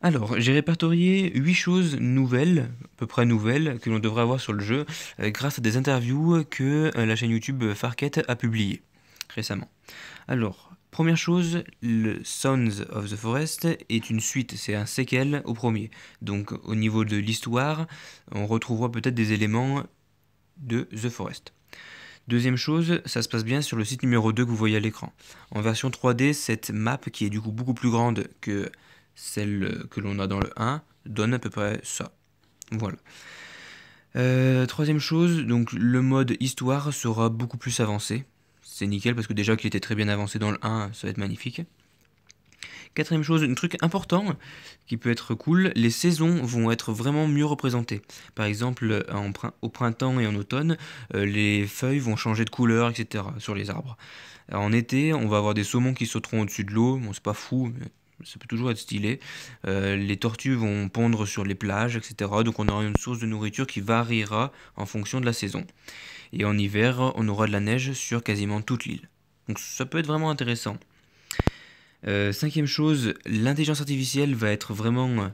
Alors, j'ai répertorié 8 choses nouvelles, à peu près nouvelles, que l'on devrait avoir sur le jeu, euh, grâce à des interviews que euh, la chaîne YouTube Farket a publiées récemment. Alors, première chose, le Sons of the Forest est une suite, c'est un séquel au premier. Donc, au niveau de l'histoire, on retrouvera peut-être des éléments de The Forest. Deuxième chose, ça se passe bien sur le site numéro 2 que vous voyez à l'écran. En version 3D, cette map, qui est du coup beaucoup plus grande que celle euh, que l'on a dans le 1, donne à peu près ça. Voilà. Euh, troisième chose, donc le mode histoire sera beaucoup plus avancé. C'est nickel parce que déjà qu'il était très bien avancé dans le 1, ça va être magnifique. Quatrième chose, un truc important qui peut être cool, les saisons vont être vraiment mieux représentées. Par exemple, en, au printemps et en automne, euh, les feuilles vont changer de couleur, etc. sur les arbres. en été, on va avoir des saumons qui sauteront au-dessus de l'eau, bon c'est pas fou, ça peut toujours être stylé. Euh, les tortues vont pondre sur les plages, etc. Donc on aura une source de nourriture qui variera en fonction de la saison. Et en hiver, on aura de la neige sur quasiment toute l'île. Donc ça peut être vraiment intéressant. Euh, cinquième chose, l'intelligence artificielle va être vraiment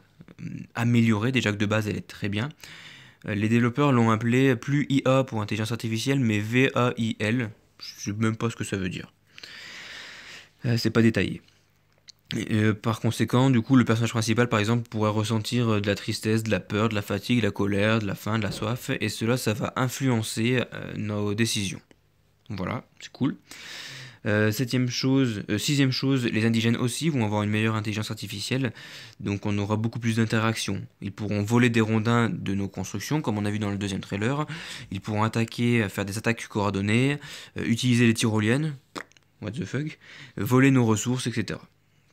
euh, améliorée. Déjà que de base, elle est très bien. Les développeurs l'ont appelé plus IA pour intelligence artificielle, mais VAIL. Je ne sais même pas ce que ça veut dire. c'est pas détaillé. Euh, par conséquent, du coup, le personnage principal, par exemple, pourrait ressentir euh, de la tristesse, de la peur, de la fatigue, de la colère, de la faim, de la soif, et cela, ça va influencer euh, nos décisions. Voilà, c'est cool. chose, sixième chose, les indigènes aussi vont avoir une meilleure intelligence artificielle, donc on aura beaucoup plus d'interactions. Ils pourront voler des rondins de nos constructions, comme on a vu dans le deuxième trailer. Ils pourront attaquer, faire des attaques coordonnées, utiliser les tyroliennes, what the fuck, voler nos ressources, etc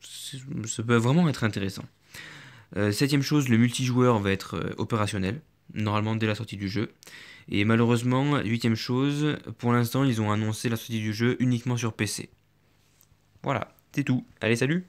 ça peut vraiment être intéressant. Euh, septième chose, le multijoueur va être euh, opérationnel, normalement dès la sortie du jeu. Et malheureusement, huitième chose, pour l'instant, ils ont annoncé la sortie du jeu uniquement sur PC. Voilà, c'est tout. Allez, salut